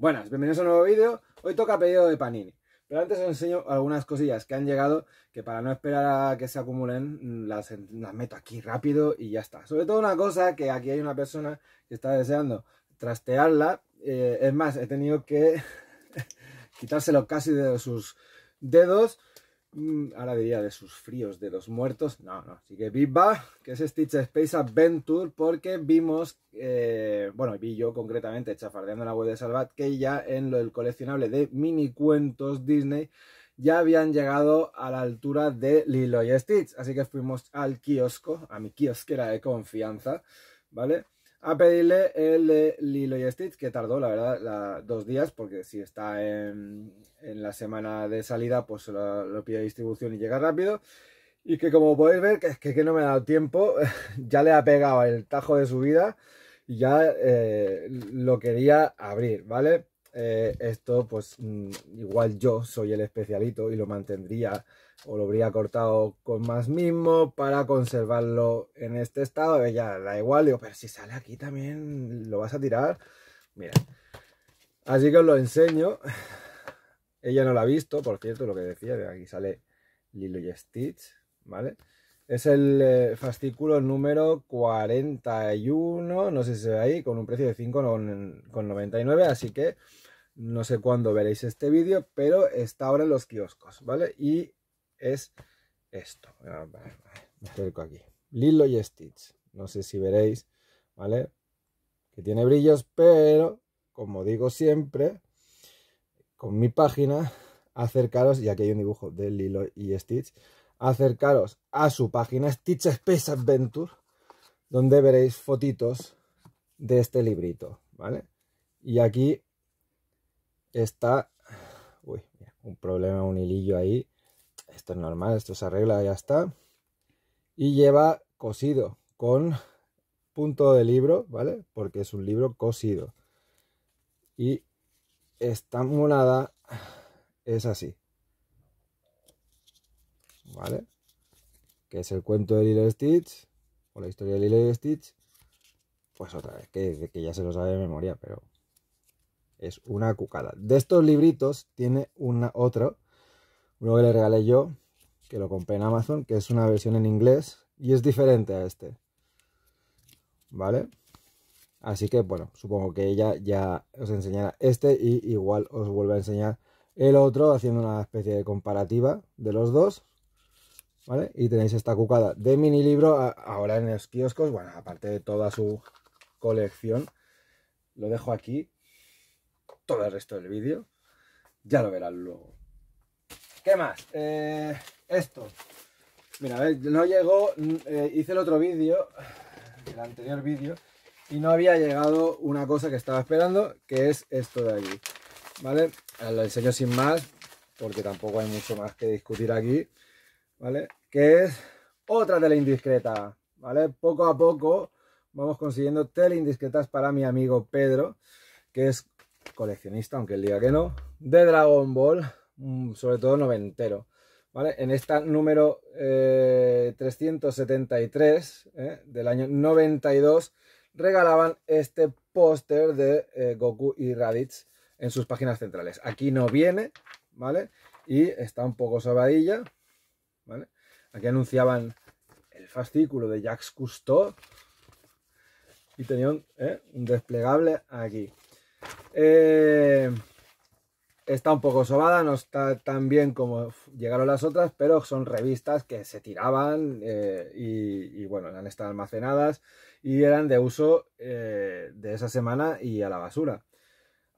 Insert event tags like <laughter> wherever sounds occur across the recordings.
Buenas, bienvenidos a un nuevo vídeo. Hoy toca pedido de Panini. Pero antes os enseño algunas cosillas que han llegado, que para no esperar a que se acumulen, mm, las, las meto aquí rápido y ya está. Sobre todo una cosa que aquí hay una persona que está deseando trastearla. Eh, es más, he tenido que <laughs> quitárselo casi de sus dedos Mm, ahora diría de sus fríos, de los muertos, no, no, así que viva, que es Stitch Space Adventure, porque vimos, eh, bueno, vi yo concretamente chafardeando la web de Salvat, que ya en lo del coleccionable de mini cuentos Disney ya habían llegado a la altura de Lilo y Stitch, así que fuimos al kiosco, a mi kiosquera de confianza, ¿vale? a pedirle el de Lilo y Stitch, que tardó, la verdad, dos días, porque si está en, la semana de salida, pues lo, pide distribución y llega rápido. Y que como podéis ver, que, que, que no me ha dado tiempo, <laughs> ya le ha pegado el tajo de su vida y ya eh, lo quería abrir, ¿vale? Eh, esto pues mm, igual yo soy el especialito y lo mantendría o lo habría cortado con más mismo para conservarlo en este estado. Ya da igual, digo, pero si sale aquí también lo vas a tirar. Mira, así que os lo enseño. Ella no la ha visto, por cierto, lo que decía, aquí sale Lilo y Stitch, ¿vale? Es el eh, fascículo número 41, no sé si se ve ahí, con un precio de 5,99, así que no sé cuándo veréis este vídeo, pero está ahora en los kioscos, ¿vale? Y es esto, ah, me acerco aquí, Lilo y Stitch, no sé si veréis, ¿vale? Que tiene brillos, pero como digo siempre, con mi página, acercaros, y aquí hay un dibujo de Lilo y Stitch, acercaros a su página Stitch Space Adventure, donde veréis fotitos de este librito, ¿vale? Y aquí está... Uy, un problema, un hilillo ahí. Esto es normal, esto se arregla, ya está. Y lleva cosido con punto de libro, ¿vale? Porque es un libro cosido. Y esta monada es así. ¿vale? Que es el cuento de Lilo Stitch, o la historia de Lilo Stitch, pues otra vez, que, que ya se lo sabe de memoria, pero es una cucada. De estos libritos tiene una, otro, uno que le regalé yo, que lo compré en Amazon, que es una versión en inglés y es diferente a este. ¿Vale? Así que bueno, supongo que ella ya os enseñará este y igual os vuelve a enseñar el otro haciendo una especie de comparativa de los dos. Y tenéis esta cucada de mini libro ahora en los kioscos, bueno, aparte de toda su colección. Lo dejo aquí, todo el resto del vídeo, ya lo verán luego. ¿Qué más? Eh, esto. Mira, a ver, no llegó, mm, eh, hice el otro vídeo, el anterior vídeo, y no había llegado una cosa que estaba esperando, que es esto de aquí. ¿Vale? Lo enseño sin más, porque tampoco hay mucho más que discutir aquí. ¿vale? Que es otra tele indiscreta, ¿vale? Poco a poco vamos consiguiendo tele indiscretas para mi amigo Pedro, que es coleccionista, aunque él diga que no, de Dragon Ball, mm, sobre todo noventero. ¿Vale? En esta número 373 eh, ¿eh? del año 92 regalaban este póster de eh, Goku y Raditz en sus páginas centrales. Aquí no viene, ¿vale? Y está un poco sobadilla, Aquí anunciaban el fascículo de Jacques Cousteau y tenían ¿eh? un desplegable aquí. Eh, está un poco sobada, no está tan bien como llegaron las otras, pero son revistas que se tiraban eh, y, y, bueno, han estado almacenadas y eran de uso de esa semana y a la basura.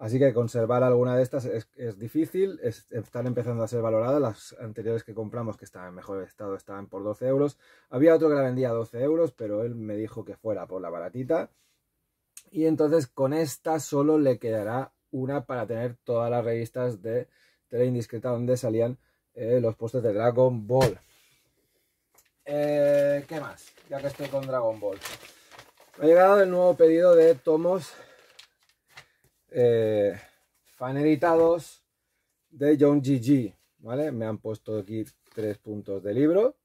Así que conservar alguna de estas es, difícil, están empezando a ser valoradas, las anteriores que compramos que estaban en mejor estado estaban por 12 euros, había otro que la vendía a 12 euros, pero él me dijo que fuera por la baratita, y entonces con esta solo le quedará una para tener todas las revistas de Tele Indiscreta donde salían eh, los postes de Dragon Ball. Eh, ¿Qué más? Ya que estoy con Dragon Ball. Me ha llegado el nuevo pedido de tomos eh, fan editados de John GG, ¿vale? Me han puesto aquí tres puntos de libro,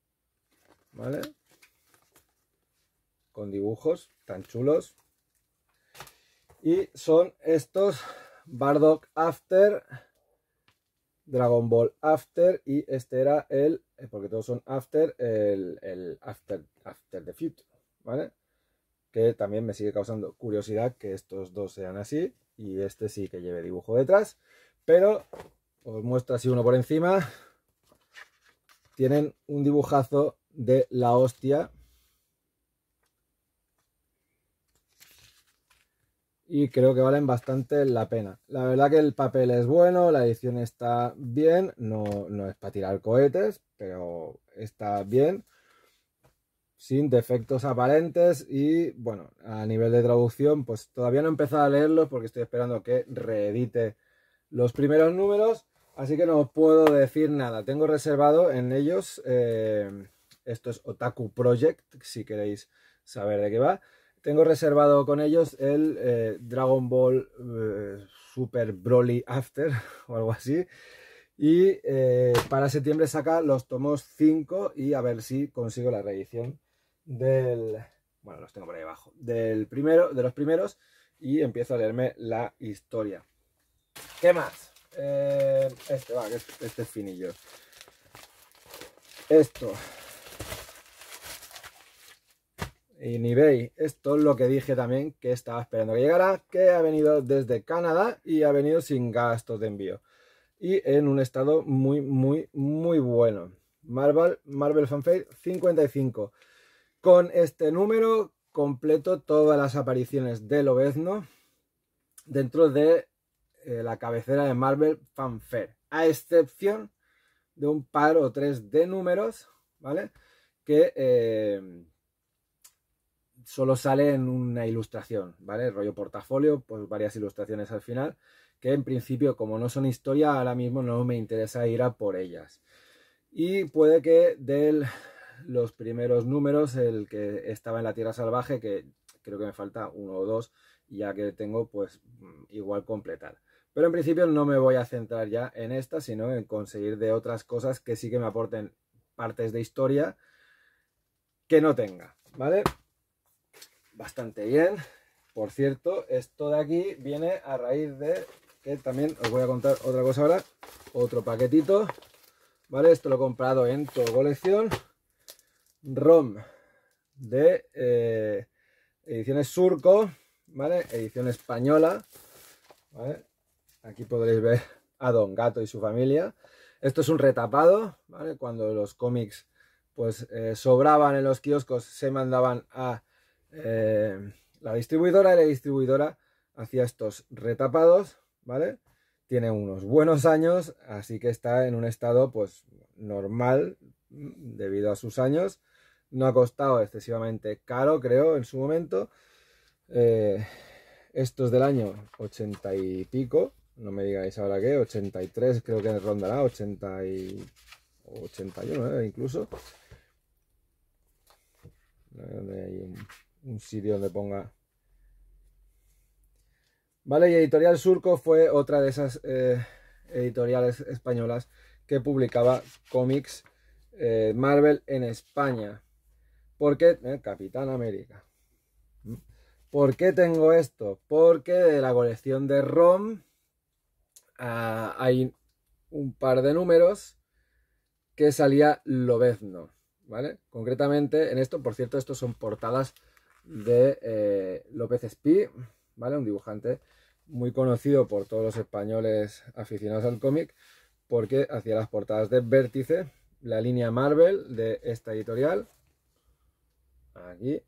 ¿vale? Con dibujos tan chulos. Y son estos Bardock After, Dragon Ball After y este era el, eh, porque todos son After, el, el After, After the Future, ¿vale? Que también me sigue causando curiosidad que estos dos sean así y este sí que lleve dibujo detrás, pero os muestro así uno por encima. Tienen un dibujazo de la hostia. Y creo que valen bastante la pena. La verdad que el papel es bueno, la edición está bien, no, es para tirar cohetes, pero está bien sin defectos aparentes y bueno, a nivel de traducción pues todavía no he empezado a leerlos porque estoy esperando que reedite los primeros números, así que no os puedo decir nada. Tengo reservado en ellos, eh, esto es Otaku Project, si queréis saber de qué va, tengo reservado con ellos el eh, Dragon Ball eh, Super Broly After <laughs> o algo así. Y para septiembre saca los tomos 5 y a ver si consigo la reedición del... Bueno, los tengo por ahí abajo. Del primero, de los primeros y empiezo a leerme la historia. ¿Qué más? Eh, este, va, este es finillo. Esto. Y veis esto es lo que dije también que estaba esperando que llegara, que ha venido desde Canadá y ha venido sin gastos de envío. Y en un estado muy, muy, muy bueno. Marvel, Marvel Fanfare 55. Con este número completo todas las apariciones de Lobezno dentro de eh, la cabecera de Marvel Fanfare, a excepción de un par o tres de números, ¿vale? Que eh, solo sale en una ilustración, ¿vale? rollo portafolio, pues varias ilustraciones al final, que en principio, como no son historia, ahora mismo no me interesa ir a por ellas. Y puede que del los primeros números, el que estaba en la Tierra Salvaje, que creo que me falta uno o dos, ya que tengo pues mm, igual completar. Pero en principio no me voy a centrar ya en esta, sino en conseguir de otras cosas que sí que me aporten partes de historia que no tenga, ¿vale? Bastante bien. Por cierto, esto de aquí viene a raíz de que también os voy a contar otra cosa ahora, otro paquetito, ¿vale? Esto lo he comprado en tu colección. ROM de eh, Ediciones Surco, ¿vale? Edición española, Aquí podréis ver a Don Gato y su familia. Esto es un retapado, ¿vale? Cuando los cómics pues eh, sobraban en los kioscos, se mandaban a eh, la distribuidora y la distribuidora hacía estos retapados, ¿vale? Tiene unos buenos años, así que está en un estado pues normal mm, debido a sus años no ha costado excesivamente caro, creo, en su momento. Eh, esto es del año 80 y pico, no me digáis ahora qué, 83 creo que rondará, 80 y 81 ¿eh? incluso. hay un, un sitio donde ponga... Vale, y Editorial Surco fue otra de esas eh, editoriales españolas que publicaba cómics Marvel en España. ¿Por qué? Eh, Capitán América. ¿Por qué tengo esto? Porque de la colección de ROM ah, hay un par de números que salía Lobezno, ¿vale? Concretamente en esto, por cierto, estos son portadas de eh, López Espí, ¿vale? Un dibujante muy conocido por todos los españoles aficionados al cómic, porque hacía las portadas de Vértice, la línea Marvel de esta editorial, aquí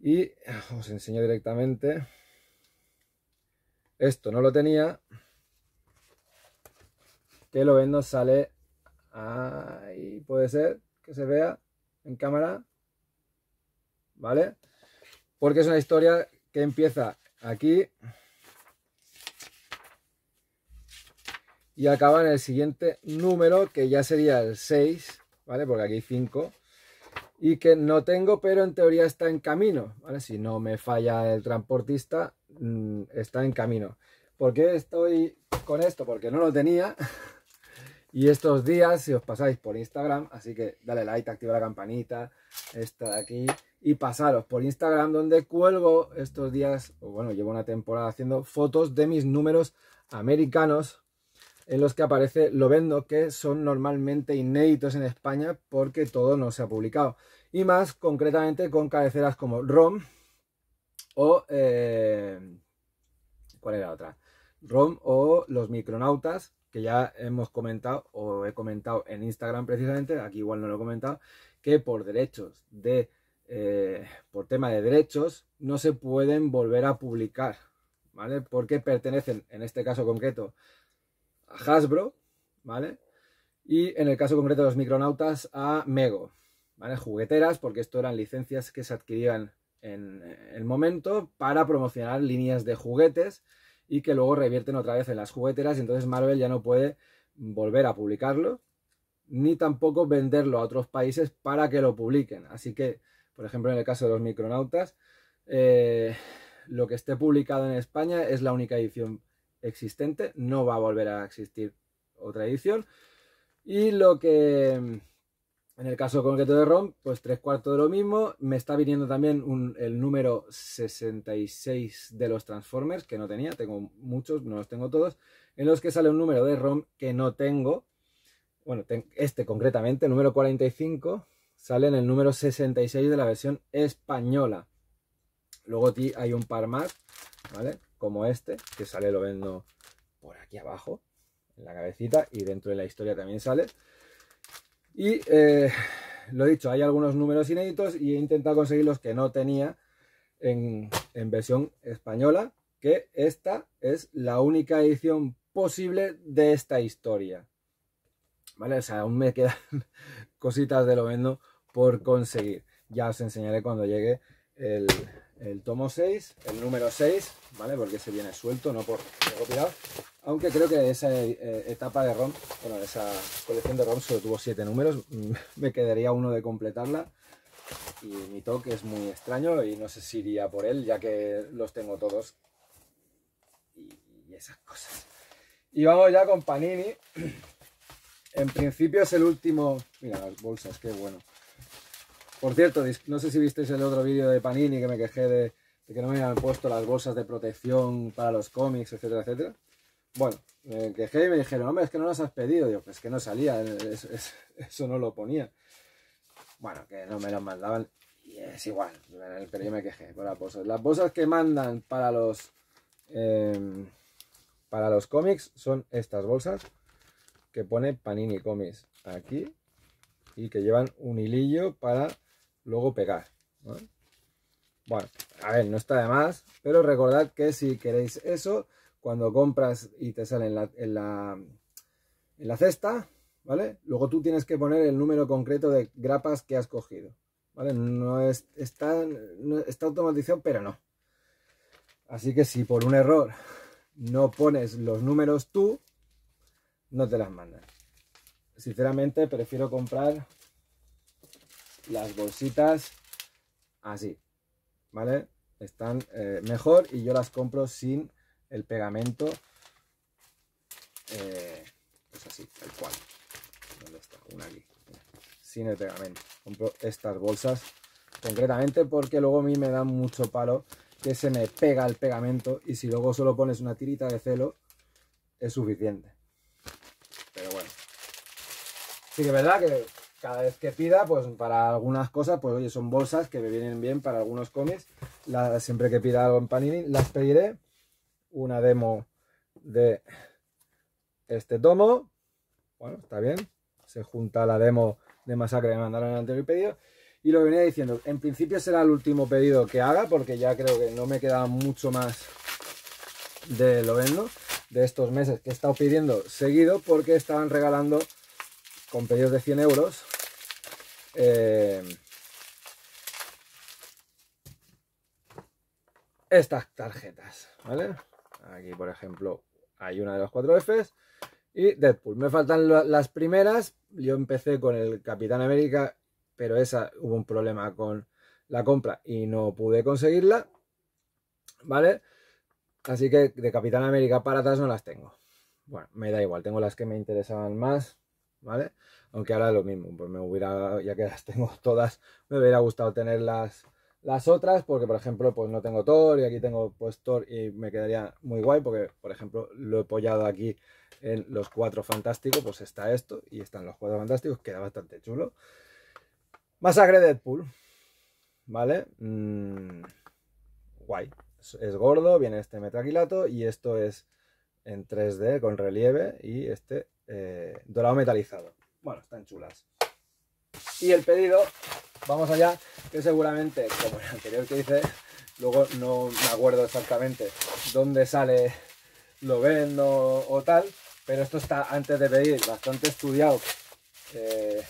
y os enseño directamente esto no lo tenía que lo nos sale ahí puede ser que se vea en cámara vale porque es una historia que empieza aquí y acaba en el siguiente número que ya sería el 6 vale porque aquí hay 5 y que no tengo, pero en teoría está en camino. Si no me falla el transportista, mm, está en camino. ¿Por qué estoy con esto? Porque no lo tenía. <laughs> Y estos días, si os pasáis por Instagram, así que dale like, activa la campanita, esta de aquí, y pasaros por Instagram donde cuelgo estos días, o bueno, llevo una temporada haciendo fotos de mis números americanos en los que aparece lo vendo, que son normalmente inéditos en España porque todo no se ha publicado. Y más concretamente con cabeceras como ROM o... Eh, ¿Cuál era la otra? ROM o Los Micronautas, que ya hemos comentado o he comentado en Instagram precisamente, aquí igual no lo he comentado, que por derechos de... Eh, por tema de derechos no se pueden volver a publicar, ¿vale? Porque pertenecen, en este caso concreto, Hasbro, ¿vale? Y en el caso concreto de los micronautas, a Mego, ¿vale? Jugueteras, porque esto eran licencias que se adquirían en el momento para promocionar líneas de juguetes y que luego revierten otra vez en las jugueteras y entonces Marvel ya no puede volver a publicarlo ni tampoco venderlo a otros países para que lo publiquen. Así que, por ejemplo, en el caso de los micronautas, eh, lo que esté publicado en España es la única edición existente, no va a volver a existir otra edición. Y lo que... En el caso concreto de ROM, pues tres cuartos de lo mismo. Me está viniendo también el número 66 de los Transformers, que no tenía, tengo muchos, no los tengo todos, en los que sale un número de ROM que no tengo. Bueno, este concretamente, el número 45, sale en el número 66 de la versión española. Luego hay un par más, ¿vale? como este, que sale, lo vendo por aquí abajo, en la cabecita, y dentro de la historia también sale. Y eh, lo lo dicho, hay algunos números inéditos y he intentado conseguir los que no tenía en, versión española, que esta es la única edición posible de esta historia. ¿Vale? O sea, aún me quedan <laughs> cositas de lo vendo por conseguir. Ya os enseñaré cuando llegue el, el tomo 6, el número 6, ¿vale? Porque se viene suelto, no por Aunque creo que esa eh, etapa de ROM, bueno, esa colección de ROM solo tuvo 7 números, mm, <laughs> me quedaría uno de completarla. Y mi toque es muy extraño y no sé si iría por él, ya que los tengo todos. Y esas cosas. Y vamos ya con Panini. <clears throat> En principio es el último... Mira las bolsas, qué bueno. Por cierto, no sé si visteis el otro vídeo de Panini que me quejé de, que no me habían puesto las bolsas de protección para los cómics, etcétera, etcétera. Bueno, me quejé y me dijeron, hombre, es que no las has pedido. Yo, pues que no salía, eh, eso no lo ponía. Bueno, que no me las mandaban. Y es igual, pero yo me quejé las bolsas. Las bolsas que mandan para los... Em, para los cómics son estas bolsas que pone Panini Comics aquí y que llevan un hilillo para luego pegar. Bueno, a ver, no está de más, pero recordad que si queréis eso, cuando compras y te sale en la, en la, cesta, ¿vale? Luego tú tienes que poner el número concreto de grapas que has cogido, ¿vale? No es, está, está automatizado, pero no. Así que si por un error no pones los números tú, no te las mandan. Sinceramente prefiero comprar las bolsitas así, ¿vale? Están eh, mejor y yo las compro sin el pegamento, eh, pues así, tal cual. ¿Dónde está? Una aquí. Sin el pegamento. Compro estas bolsas concretamente porque luego a mí me da mucho palo que se me pega el pegamento y si luego solo pones una tirita de celo es suficiente. Pero bueno. Sí que verdad que cada vez que pida, pues para algunas cosas, pues oye, son bolsas que me vienen bien para algunos cómics. siempre que pida algo en Panini, las pediré. Una demo de este tomo. Bueno, está bien. Se junta la demo de Masacre que me mandaron en el anterior pedido. Y lo venía diciendo, en principio será el último pedido que haga, porque ya creo que no me queda mucho más de lo vendo, de estos meses que he estado pidiendo seguido, porque estaban regalando con pedidos de 100 euros eh, estas tarjetas, ¿vale? Aquí, por ejemplo, hay una de las cuatro Fs y Deadpool. Me faltan las primeras. Yo empecé con el Capitán América, pero esa hubo un problema con la compra y no pude conseguirla, ¿vale? Así que de Capitán América para atrás no las tengo. Bueno, me da igual, tengo las que me interesaban más ¿vale? Aunque ahora lo mismo, pues me hubiera, ya que las tengo <laughs> todas, me hubiera gustado tener las, las otras, porque por ejemplo, pues no tengo Thor y aquí tengo pues Thor y me quedaría muy guay, porque por ejemplo lo he apoyado aquí en los cuatro fantásticos, pues está esto y están los cuatro fantásticos, queda bastante chulo. Masacre Deadpool, ¿vale? Mm, guay. Es, gordo, viene este metraquilato y esto es en 3D con relieve y este eh, dorado metalizado. Bueno, están chulas. Y el pedido, vamos allá, que seguramente, como el anterior que hice, luego no me acuerdo exactamente dónde sale, lo vendo o tal, pero esto está antes de pedir bastante estudiado, eh,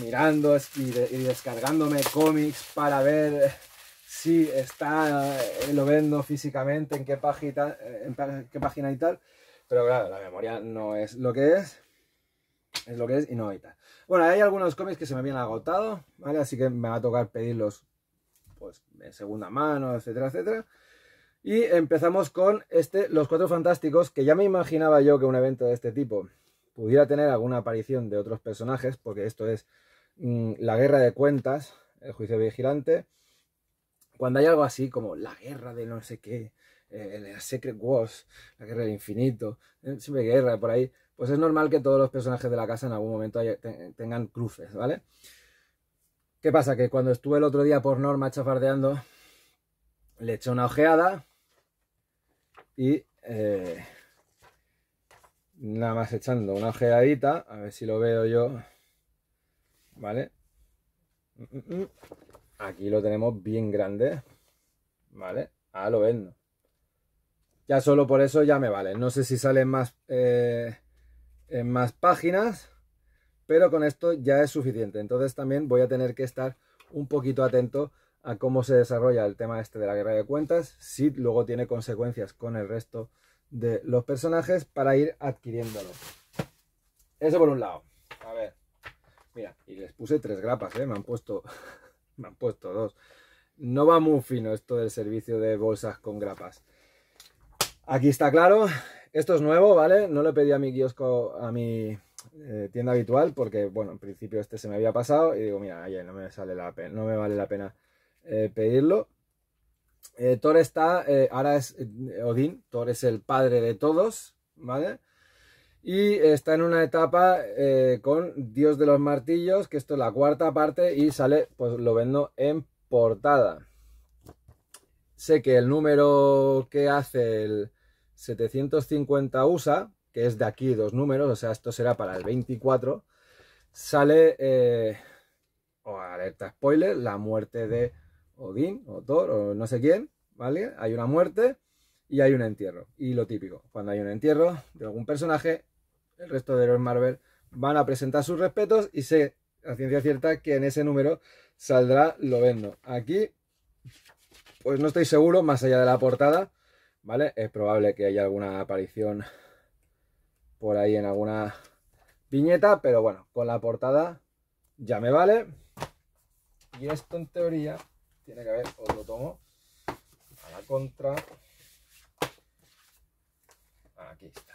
mirando y, descargándome cómics para ver si está, eh, lo vendo físicamente, en qué, página, en qué página y tal. Pero claro, la memoria no es lo que es, es lo que es y no Bueno, hay algunos cómics que se me habían agotado, ¿vale? Así que me va a tocar pedirlos pues en segunda mano, etcétera, etcétera. Y empezamos con este Los Cuatro Fantásticos, que ya me imaginaba yo que un evento de este tipo pudiera tener alguna aparición de otros personajes, porque esto es mm, la guerra de cuentas, el juicio vigilante. Cuando hay algo así como la guerra de no sé qué, eh, la Secret Wars, la Guerra del Infinito, eh, siempre guerra por ahí, pues es normal que todos los personajes de la casa en algún momento tengan cruces, ¿vale? ¿Qué pasa? Que cuando estuve el otro día por Norma chafardeando, le eché una ojeada y eh, nada más echando una ojeadita, a ver si lo veo yo, ¿vale? Mm, mm, mm. Aquí lo tenemos bien grande, ¿vale? Ah, lo vendo. Ya solo por eso ya me vale. No sé si salen más, eh, en más páginas, pero con esto ya es suficiente. Entonces también voy a tener que estar un poquito atento a cómo se desarrolla el tema este de la guerra de cuentas, si luego tiene consecuencias con el resto de los personajes para ir adquiriéndolo. Eso por un lado. A ver. Mira, y les puse tres grapas, ¿eh? Me han puesto, <laughs> me han puesto dos. No va muy fino esto del servicio de bolsas con grapas. Aquí está claro, esto es nuevo, ¿vale? No lo pedí a mi kiosco, a mi eh, tienda habitual, porque, bueno, en principio este se me había pasado y digo, mira, ayer no me, vale la pena eh, pedirlo. Eh, Thor está, ahora es Odín, Thor es el padre de todos, ¿vale? Y está en una etapa con Dios de los Martillos, que esto es la cuarta parte y sale, pues lo vendo en portada. Sé que el número que hace el, 750 USA, que es de aquí dos números, o sea, esto será para el 24, sale, eh, o oh, alerta spoiler, la muerte de Odín, o Thor, o no sé quién, ¿vale? Hay una muerte y hay un entierro. Y lo típico, cuando hay un entierro de algún personaje, el resto de los Marvel van a presentar sus respetos y sé a ciencia cierta que en ese número saldrá lo vendo. Aquí, pues no estoy seguro, más allá de la portada, ¿vale? Es probable que haya alguna aparición por ahí en alguna viñeta, pero bueno, con la portada ya me vale. Y esto en teoría tiene que haber otro tomo a la contra. Aquí está.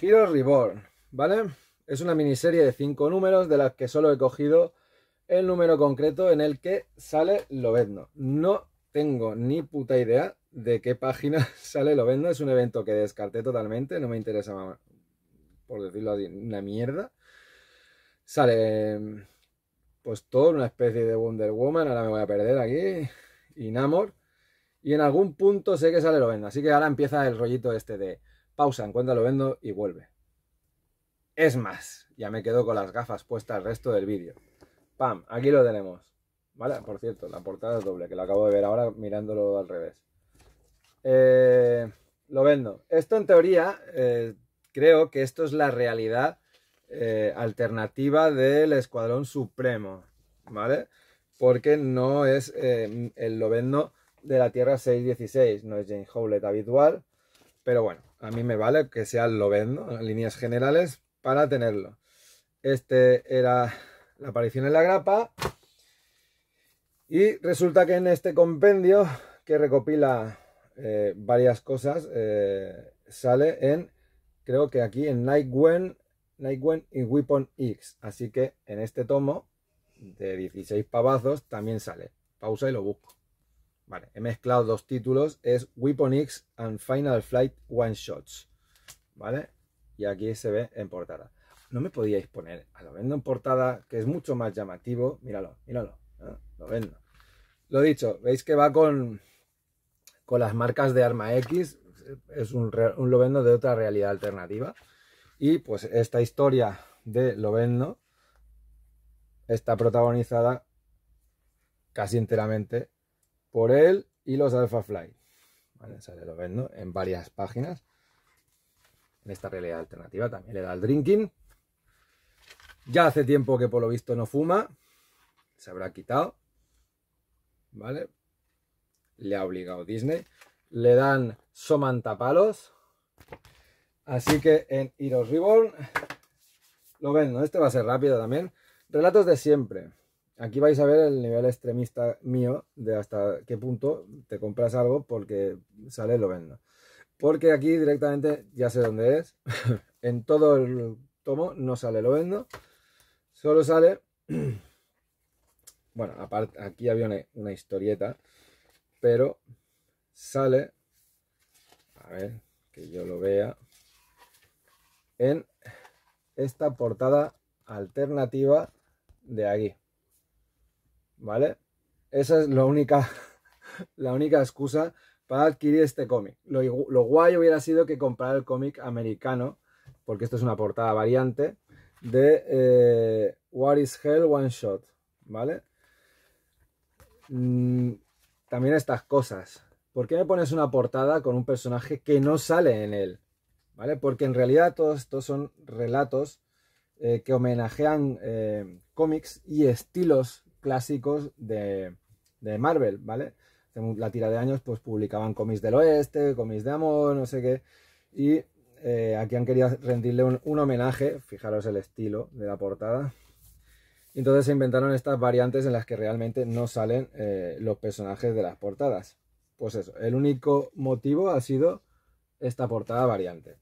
Hero Reborn, ¿vale? Es una miniserie de cinco números de las que solo he cogido el número concreto en el que sale Lobezno. No tengo ni puta idea de qué página <laughs> sale lo vendo. Es un evento que descarté totalmente, no me interesa por decirlo así, una mierda. Sale pues todo una especie de Wonder Woman, ahora me voy a perder aquí, y Y en algún punto sé que sale lo vendo, así que ahora empieza el rollito este de pausa, encuentra lo vendo y vuelve. Es más, ya me quedo con las gafas puestas el resto del vídeo. Pam, aquí lo tenemos. Vale, por cierto, la portada es doble, que lo acabo de ver ahora mirándolo al revés. Eh, lo vendo. Esto en teoría, eh, creo que esto es la realidad eh, alternativa del Escuadrón Supremo, ¿vale? Porque no es em, el lo vendo de la Tierra 616, no es James Howlett habitual, pero bueno, a mí me vale que sea el Lovendo, en líneas generales, para tenerlo. Este era la aparición en la grapa. Y resulta que en este compendio que recopila eh, varias cosas. Eh, sale en, creo que aquí en Nightwing Nightwen y Weapon X. Así que en este tomo de 16 pavazos también sale. Pausa y lo busco. Vale, he mezclado dos títulos. Es Weapon X and Final Flight One Shots. ¿Vale? Y aquí se ve en portada. No me podíais poner a ah, lo vendo en portada, que es mucho más llamativo. Míralo, míralo. ¿eh? Lo vendo. Lo dicho, veis que va con, con las marcas de Arma X, es un, un Lovendo de otra realidad alternativa. Y pues esta historia de Lovendo está protagonizada casi enteramente por él y los Alpha Fly. sale Lovendo en varias páginas. En esta realidad alternativa también le da el drinking. Ya hace tiempo que por lo visto no fuma. Se habrá quitado. ¿Vale? le ha obligado Disney. Le dan somantapalos. Así que en Heroes Reborn lo vendo, Este va a ser rápido también. Relatos de siempre. Aquí vais a ver el nivel extremista mío de hasta qué punto te compras algo porque sale lo vendo. Porque aquí directamente ya sé dónde es. <laughs> en todo el tomo no sale lo vendo. Solo sale... <clears throat> bueno, aparte, aquí había una historieta pero sale, a ver, que yo lo vea, en esta portada alternativa de aquí, ¿vale? Esa es la única, <laughs> la única excusa para adquirir este cómic. Lo, guay hubiera sido que comprar el cómic americano, porque esto es una portada variante, de eh, What is Hell One Shot, ¿vale? Mm, también estas cosas. ¿Por qué me pones una portada con un personaje que no sale en él? ¿Vale? Porque en realidad todos estos son relatos eh, que homenajean eh, cómics y estilos clásicos de, Marvel, ¿vale? la tira de años pues publicaban cómics del oeste, cómics de amor, no sé qué. Y eh, aquí han querido rendirle un homenaje, fijaros el estilo de la portada, entonces se inventaron estas variantes en las que realmente no salen eh, los personajes de las portadas. Pues eso, el único motivo ha sido esta portada variante.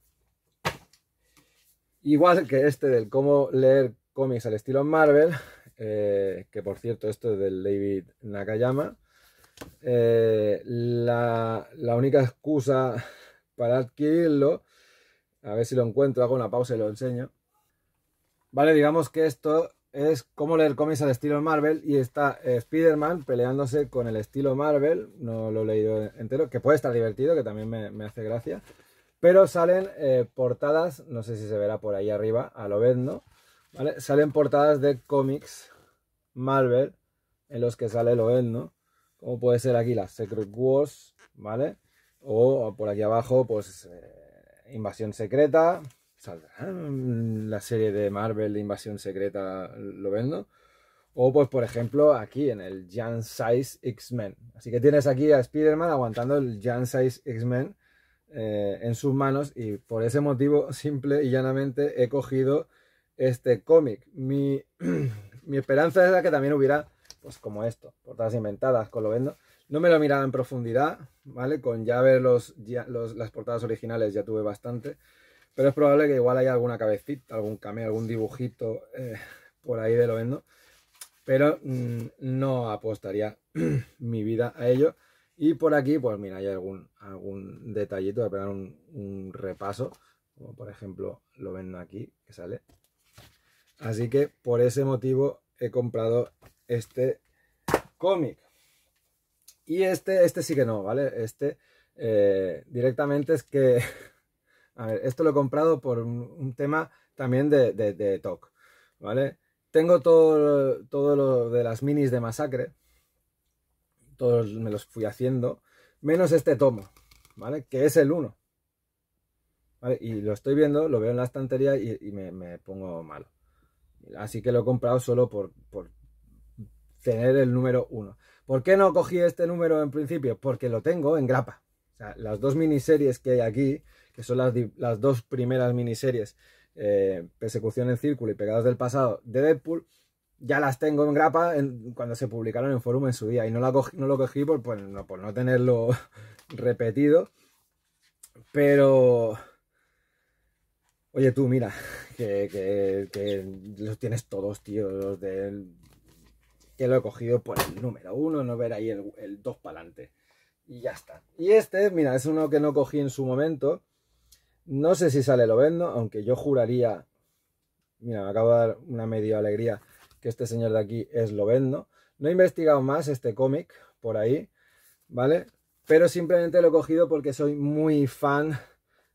Igual que este del cómo leer cómics al estilo Marvel, eh, que por cierto esto es del David Nakayama, eh, la, la única excusa para adquirirlo, a ver si lo encuentro, hago una pausa y lo enseño. Vale, digamos que esto es como leer cómics al estilo Marvel y está eh, Spider-Man peleándose con el estilo Marvel, no lo he leído entero, que puede estar divertido, que también me, me hace gracia, pero salen eh, portadas, no sé si se verá por ahí arriba, a lo vez, ¿no? Salen portadas de cómics Marvel en los que sale lo ¿no? Como puede ser aquí la Secret Wars, ¿vale? O por aquí abajo, pues eh, Invasión Secreta, ¿Saldrá la serie de Marvel de Invasión Secreta lo vendo? O pues por ejemplo aquí en el Jan Size X-Men. Así que tienes aquí a Spider-Man aguantando el Jan Size X-Men eh, en sus manos y por ese motivo <laughs> simple y llanamente he cogido este cómic. Mi, <clears throat> mi esperanza era que también hubiera pues como esto, portadas inventadas con lo vendo. No me lo he mirado en profundidad, ¿vale? Con ya ver las portadas originales ya tuve bastante. Pero es probable que igual haya alguna cabecita, algún cameo, algún dibujito eh, por ahí de lo vendo. Pero mm, no apostaría <clears throat> mi vida a ello. Y por aquí, pues mira, hay algún, algún detallito de pegar un, un repaso. Como por ejemplo lo vendo aquí, que sale. Así que por ese motivo he comprado este cómic. Y este, este sí que no, ¿vale? Este eh, directamente es que <laughs> A ver, esto lo he comprado por un, tema también de, de, TOC, ¿vale? Tengo todo, todo lo de las minis de Masacre, todos me los fui haciendo, menos este tomo, ¿vale? Que es el 1. ¿Vale? Y lo estoy viendo, lo veo en la estantería y, me, pongo malo. Así que lo he comprado solo por, por tener el número 1. ¿Por qué no cogí este número en principio? Porque lo tengo en grapa. O sea, las dos miniseries que hay aquí que son las, las dos primeras miniseries, eh, Persecución en Círculo y Pegados del Pasado de Deadpool, ya las tengo en grapa cuando se publicaron en Forum en su día y no, lo cogí por, no, tenerlo <laughs> repetido. Pero... Oye tú, mira, que, los tienes todos, tío, los del... Que lo he cogido por el número uno, no ver ahí el, el dos para adelante. Y ya está. Y este, mira, es uno que no cogí en su momento, no sé si sale Lovendo, aunque yo juraría. Mira, me acabo de dar una medio alegría que este señor de aquí es Lovendo. No he investigado más este cómic por ahí, ¿vale? Pero simplemente lo he cogido porque soy muy fan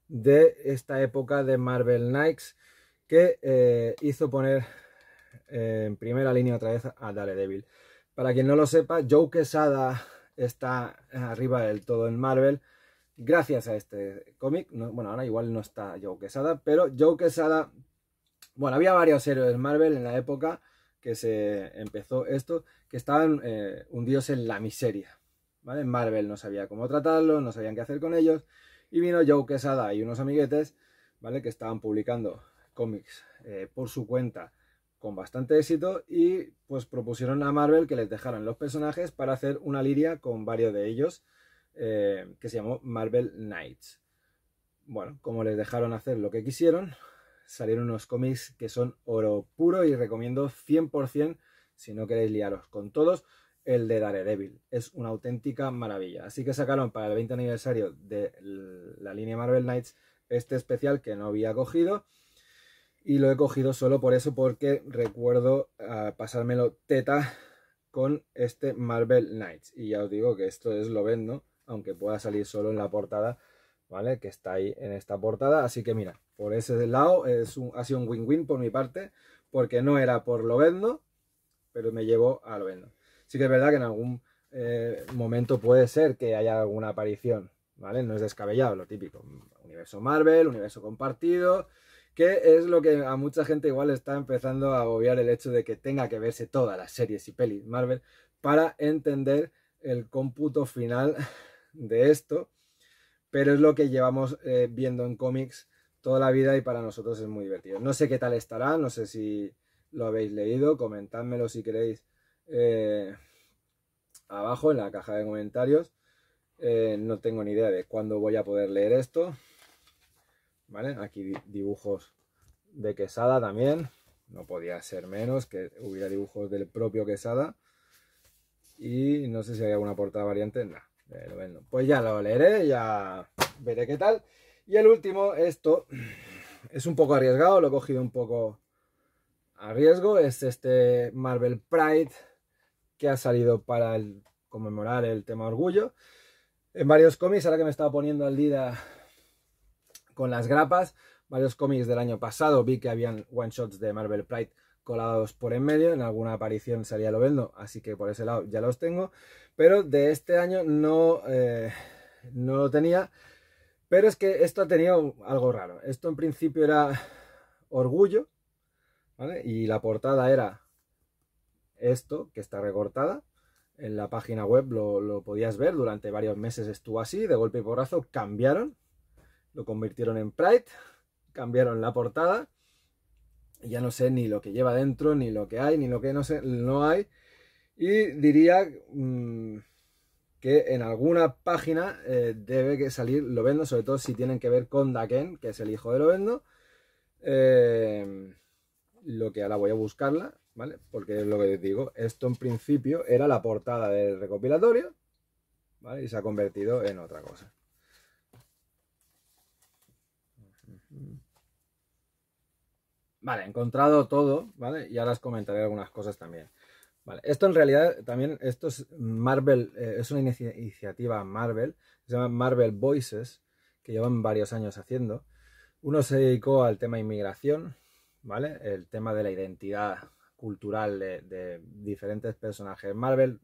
de esta época de Marvel Knights que eh, hizo poner eh, en primera línea otra vez a Daredevil. Para quien no lo sepa, Joe Quesada está arriba del todo en Marvel gracias a este cómic. bueno, ahora igual no está Joe Quesada, pero Joe Quesada. Bueno, había varios héroes Marvel en la época que se empezó esto, que estaban eh, hundidos en la miseria. ¿vale? Marvel no sabía cómo tratarlos, no sabían qué hacer con ellos. Y vino Joe Quesada y unos amiguetes, ¿vale? Que estaban publicando cómics eh, por su cuenta con bastante éxito y pues propusieron a Marvel que les dejaran los personajes para hacer una liria con varios de ellos eh, que se llamó Marvel Knights. Bueno, como les dejaron hacer lo que quisieron, salieron unos cómics que son oro puro y recomiendo 100%, si no queréis liaros con todos, el de Daredevil. Es una auténtica maravilla. Así que sacaron para el 20 aniversario de la línea Marvel Knights este especial que no había cogido. Y lo he cogido solo por eso, porque recuerdo ah, pasármelo teta con este Marvel Knights. Y ya os digo que esto es lo vendo aunque pueda salir solo en la portada, ¿vale? Que está ahí en esta portada. Así que mira, por ese lado es un, ha sido un win-win por mi parte, porque no era por lo vendo pero me llevó a vendo Sí que es verdad que en algún eh, momento puede ser que haya alguna aparición, ¿vale? No es descabellado, lo típico. Universo Marvel, universo compartido, que es lo que a mucha gente igual está empezando a agobiar el hecho de que tenga que verse todas las series y pelis Marvel para entender el cómputo final de esto, pero es lo que llevamos eh, viendo en cómics toda la vida y para nosotros es muy divertido. No sé qué tal estará, no sé si lo habéis leído, comentádmelo si queréis eh, abajo en la caja de comentarios. Eh, no tengo ni idea de cuándo voy a poder leer esto. ¿Vale? Aquí dibujos de Quesada también. No podía ser menos que hubiera dibujos del propio Quesada. Y no sé si hay alguna portada variante. nada pues ya lo leeré, ya veré qué tal. Y el último, esto es un poco arriesgado, lo he cogido un poco a riesgo, es este Marvel Pride que ha salido para conmemorar el tema orgullo. En varios cómics, ahora que me estaba poniendo al día con las grapas, varios cómics del año pasado vi que habían one shots de Marvel Pride colados por en medio, en alguna aparición salía lo vendo así que por ese lado ya los tengo, pero de este año no, eh, no lo tenía, pero es que esto ha tenido algo raro, esto en principio era Orgullo, Y la portada era esto, que está recortada, en la página web lo, lo podías ver, durante varios meses estuvo así, de golpe y porrazo cambiaron, lo convirtieron en Pride, cambiaron la portada, ya no sé ni lo que lleva dentro, ni lo que hay, ni lo que no, sé, no hay. Y diría mm, que en alguna página eh, debe que salir Lovendo, sobre todo si tienen que ver con Daken, que es el hijo de Lovendo. Vendo. Em, lo que ahora voy a buscarla, ¿vale? Porque es lo que les digo. Esto en principio era la portada del recopilatorio, ¿vale? Y se ha convertido en otra cosa. Vale, he encontrado todo, ¿vale? Y ahora os comentaré algunas cosas también. Vale, esto en realidad también, esto es Marvel, eh, es una iniciativa Marvel, se llama Marvel Voices, que llevan varios años haciendo. Uno se dedicó al tema inmigración, ¿vale? El tema de la identidad cultural de, diferentes personajes Marvel,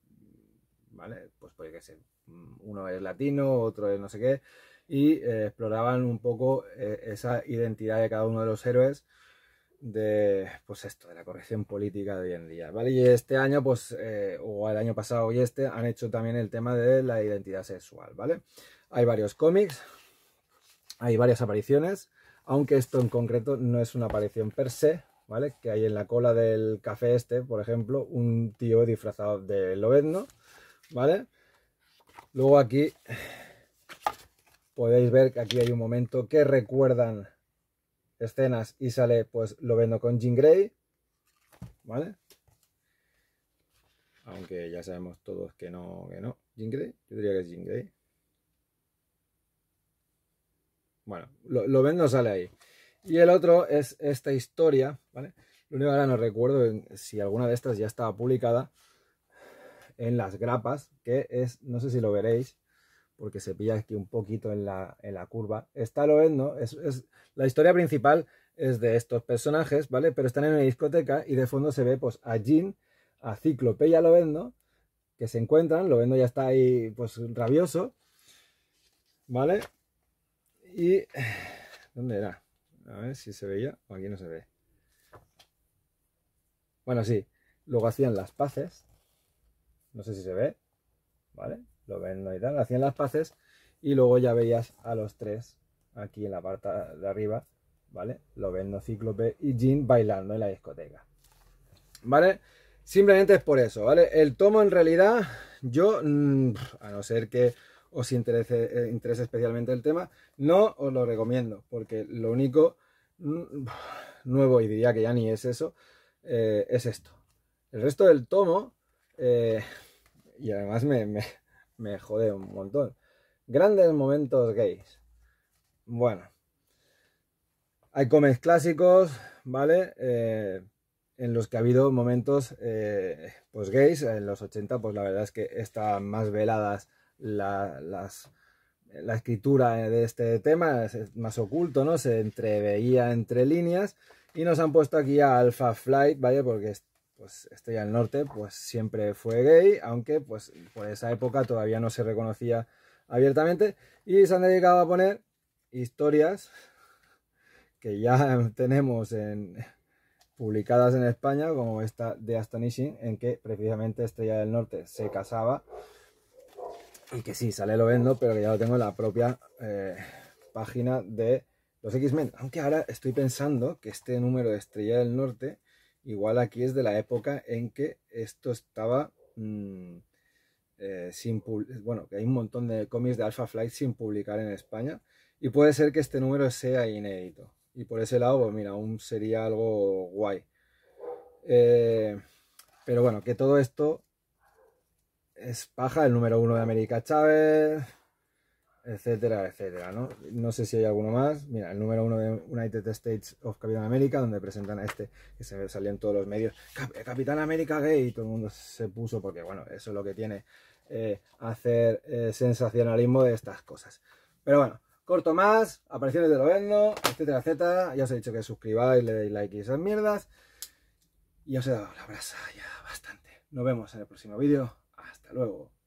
¿vale? Pues puede que sea, mm, uno es latino, otro es no sé qué, y eh, exploraban un poco eh, esa identidad de cada uno de los héroes de pues esto, de la corrección política de hoy en día, ¿vale? Y este año, pues, eh, o el año pasado y este, han hecho también el tema de la identidad sexual, ¿vale? Hay varios cómics, hay varias apariciones, aunque esto en concreto no es una aparición per se, ¿vale? Que hay en la cola del café este, por ejemplo, un tío disfrazado de lobezno, ¿vale? Luego aquí podéis ver que aquí hay un momento que recuerdan escenas y sale, pues lo vendo con Jean Grey, ¿vale? Aunque ya sabemos todos que no, que no. Jean Grey, yo diría que es Jean Grey. Bueno, lo, vendo sale ahí. Y el otro es esta historia, ¿vale? Lo único que no recuerdo si alguna de estas ya estaba publicada en las grapas, que es, no sé si lo veréis, porque se pilla aquí un poquito en la, curva. Está lo es, Es, la historia principal es de estos personajes, ¿vale? Pero están en una discoteca y de fondo se ve pues a Jean, a Cíclope y a Lovendo, que se encuentran, Lovendo ya está ahí pues rabioso, ¿vale? Y... ¿Dónde era? A ver si se veía, o oh, aquí no se ve. Bueno, sí, luego hacían las paces, no sé si se ve, ¿vale? lo ven y tal, hacían las paces y luego ya veías a los tres aquí en la parte de arriba, ¿vale? Lo ven Cíclope y Jean bailando en la discoteca, ¿vale? Simplemente es por eso, ¿vale? El tomo en realidad, yo, mm, a no ser que os eh, interese, especialmente el tema, no os lo recomiendo, porque lo único mm, nuevo, y diría que ya ni es eso, eh, es esto. El resto del tomo, eh, y además me, me jode un montón. Grandes momentos gays. Bueno. Hay cómics clásicos, ¿vale? Eh, en los que ha habido momentos eh, pues gays. En los 80, pues la verdad es que están más veladas la, las, la escritura de este tema, es más oculto, ¿no? Se entreveía entre líneas. Y nos han puesto aquí a Alpha Flight, ¿vale? Porque pues Estrella del Norte pues siempre fue gay, aunque pues por esa época todavía no se reconocía abiertamente y se han dedicado a poner historias que ya <laughs> tenemos publicadas en España, como esta de Astonishing, en que precisamente Estrella del Norte se casaba y que sí, sale lo vendo, pero que ya lo tengo en la propia eh, página de los X-Men. Aunque ahora estoy pensando que este número de Estrella del Norte Igual aquí es de la época en que esto estaba mm, eh, bueno, que hay un montón de cómics de Alpha Flight sin publicar en España y puede ser que este número sea inédito. Y por ese lado, pues mira, aún sería algo guay. Eh, pero bueno, que todo esto es paja, el número uno de América Chávez, etcétera, etcétera, ¿no? No sé si hay alguno más. Mira, el número uno de United States of Capitán América, donde presentan a este, que se salió en todos los medios, eh, Capitán América gay, todo el mundo se puso, porque bueno, eso es lo que tiene eh, hacer eh, sensacionalismo de estas cosas. Pero bueno, corto más, apariciones de vendo, etcétera, etcétera. Ya os he dicho que suscribáis, le deis like y esas mierdas. Y os he dado la brasa ya bastante. Nos vemos en el próximo vídeo. Hasta luego.